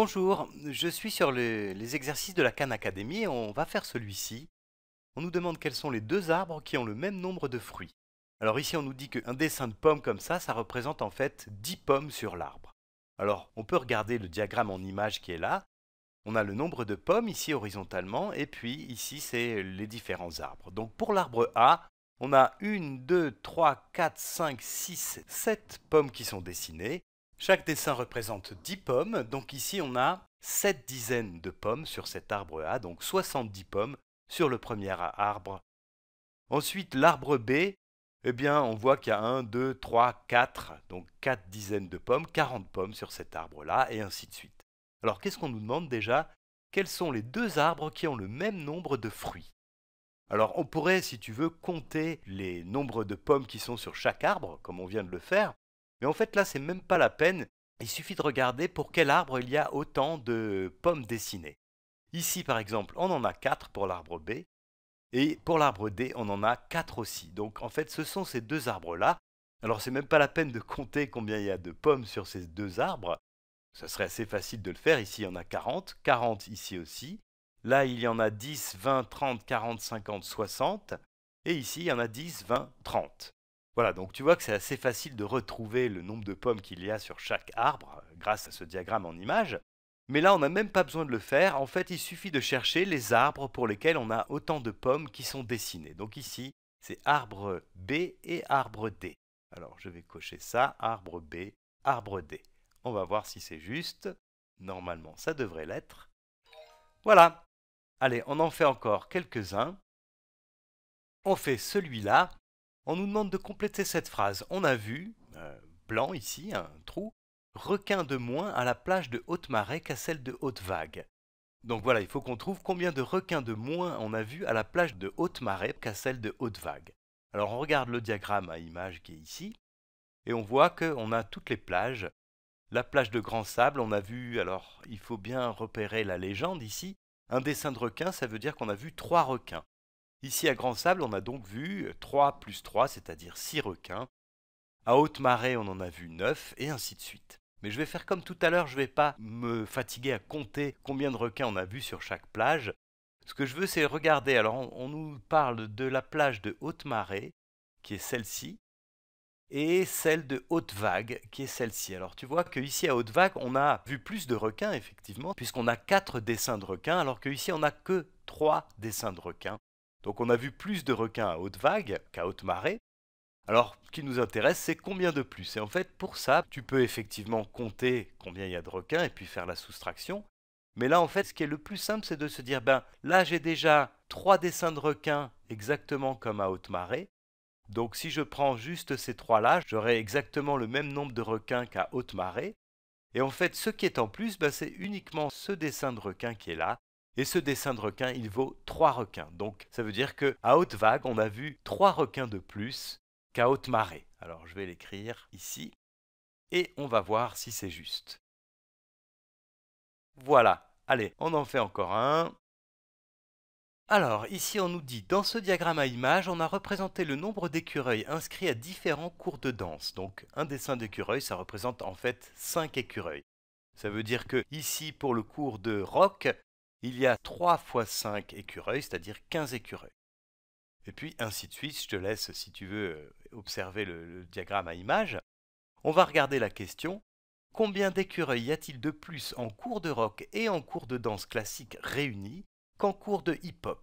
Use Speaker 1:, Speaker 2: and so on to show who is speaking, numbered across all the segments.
Speaker 1: Bonjour, je suis sur les, exercices de la Khan Academy et on va faire celui-ci. On nous demande quels sont les deux arbres qui ont le même nombre de fruits. Alors ici on nous dit qu'un dessin de pommes comme ça, ça représente en fait 10 pommes sur l'arbre. Alors on peut regarder le diagramme en image qui est là. On a le nombre de pommes ici horizontalement et puis ici c'est les différents arbres. Donc pour l'arbre A, on a 1, 2, 3, 4, 5, 6, 7 pommes qui sont dessinées. Chaque dessin représente 10 pommes, donc ici on a 7 dizaines de pommes sur cet arbre A, donc 70 pommes sur le premier arbre. Ensuite, l'arbre B, eh bien, on voit qu'il y a 1, 2, 3, 4, donc 4 dizaines de pommes, 40 pommes sur cet arbre-là, et ainsi de suite. Alors, qu'est-ce qu'on nous demande déjà Quels sont les deux arbres qui ont le même nombre de fruits Alors, on pourrait, si tu veux, compter les nombres de pommes qui sont sur chaque arbre, comme on vient de le faire, mais en fait là ce n'est même pas la peine, il suffit de regarder pour quel arbre il y a autant de pommes dessinées. Ici par exemple on en a 4 pour l'arbre B, et pour l'arbre D on en a 4 aussi. Donc en fait ce sont ces deux arbres là. Alors ce n'est même pas la peine de compter combien il y a de pommes sur ces deux arbres. Ça serait assez facile de le faire, ici il y en a 40, 40 ici aussi. Là il y en a 10, 20, 30, 40, 50, 60. Et ici il y en a 10, 20, 30. Voilà, donc tu vois que c'est assez facile de retrouver le nombre de pommes qu'il y a sur chaque arbre euh, grâce à ce diagramme en image. Mais là, on n'a même pas besoin de le faire. En fait, il suffit de chercher les arbres pour lesquels on a autant de pommes qui sont dessinées. Donc ici, c'est arbre B et arbre D. Alors, je vais cocher ça, arbre B, arbre D. On va voir si c'est juste. Normalement, ça devrait l'être. Voilà. Allez, on en fait encore quelques-uns. On fait celui-là. On nous demande de compléter cette phrase. On a vu, euh, blanc ici, un trou, requin de moins à la plage de haute marée qu'à celle de haute vague. Donc voilà, il faut qu'on trouve combien de requins de moins on a vu à la plage de haute marée qu'à celle de haute vague. Alors on regarde le diagramme à image qui est ici, et on voit qu'on a toutes les plages. La plage de Grand Sable, on a vu, alors il faut bien repérer la légende ici, un dessin de requin, ça veut dire qu'on a vu trois requins. Ici à Grand Sable, on a donc vu 3 euh, plus 3, c'est-à-dire 6 requins. À haute marée, on en a vu 9, et ainsi de suite. Mais je vais faire comme tout à l'heure, je ne vais pas me fatiguer à compter combien de requins on a vu sur chaque plage. Ce que je veux, c'est regarder. Alors, on, nous parle de la plage de haute marée, qui est celle-ci, et celle de haute vague, qui est celle-ci. Alors tu vois qu'ici à haute vague, on a vu plus de requins, effectivement, puisqu'on a 4 dessins de requins, alors qu'ici on n'a que 3 dessins de requins. Donc on a vu plus de requins à haute vague qu'à haute marée. Alors ce qui nous intéresse, c'est combien de plus. Et en fait, pour ça, tu peux effectivement compter combien il y a de requins et puis faire la soustraction. Mais là, en fait, ce qui est le plus simple, c'est de se dire, ben là, j'ai déjà trois dessins de requins exactement comme à haute marée. Donc si je prends juste ces trois-là, j'aurai exactement le même nombre de requins qu'à haute marée. Et en fait, ce qui est en plus, ben, c'est uniquement ce dessin de requin qui est là, et ce dessin de requin, il vaut 3 requins. Donc ça veut dire qu'à haute vague, on a vu 3 requins de plus qu'à haute marée. Alors je vais l'écrire ici et on va voir si c'est juste. Voilà. Allez, on en fait encore un. Alors, ici on nous dit, dans ce diagramme à images, on a représenté le nombre d'écureuils inscrits à différents cours de danse. Donc, un dessin d'écureuil, ça représente en fait 5 écureuils. Ça veut dire que ici, pour le cours de rock, il y a 3 fois 5 écureuils, c'est-à-dire 15 écureuils. Et puis ainsi de suite, je te laisse, si tu veux, euh, observer le, diagramme à images. On va regarder la question. Combien d'écureuils y a-t-il de plus en cours de rock et en cours de danse classique réunis qu'en cours de hip-hop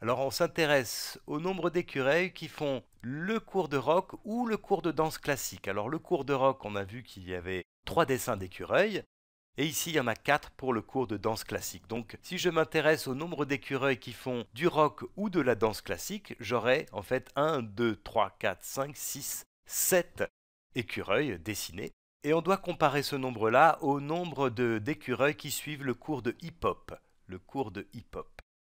Speaker 1: Alors on s'intéresse au nombre d'écureuils qui font le cours de rock ou le cours de danse classique. Alors le cours de rock, on a vu qu'il y avait trois dessins d'écureuils, et ici, il y en a 4 pour le cours de danse classique. Donc, si je m'intéresse au nombre d'écureuils qui font du rock ou de la danse classique, j'aurai en fait 1, 2, 3, 4, 5, 6, 7 écureuils dessinés. Et on doit comparer ce nombre-là au nombre d'écureuils qui suivent le cours de hip-hop. Le cours de hip-hop.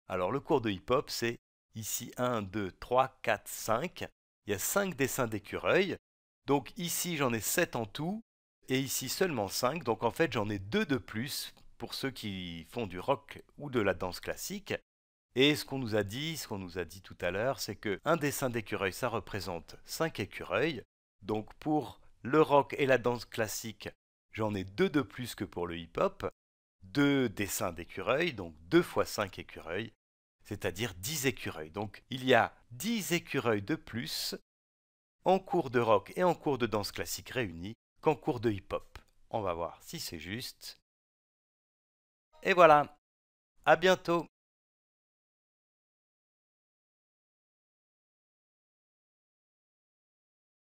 Speaker 1: Alors, le cours de hip-hop, c'est ici 1, 2, 3, 4, 5. Il y a 5 dessins d'écureuils. Donc ici, j'en ai 7 en tout et ici seulement 5, donc en fait j'en ai 2 de plus pour ceux qui font du rock ou de la danse classique. Et ce qu'on nous a dit, ce qu'on nous a dit tout à l'heure, c'est que un dessin d'écureuil, ça représente 5 écureuils. Donc pour le rock et la danse classique, j'en ai 2 de plus que pour le hip-hop. 2 dessins d'écureuils, donc 2 fois 5 écureuils, c'est-à-dire 10 écureuils. Donc il y a 10 écureuils de plus en cours de rock et en cours de danse classique réunis concours de hip-hop. On va voir si c'est juste. Et voilà. À bientôt.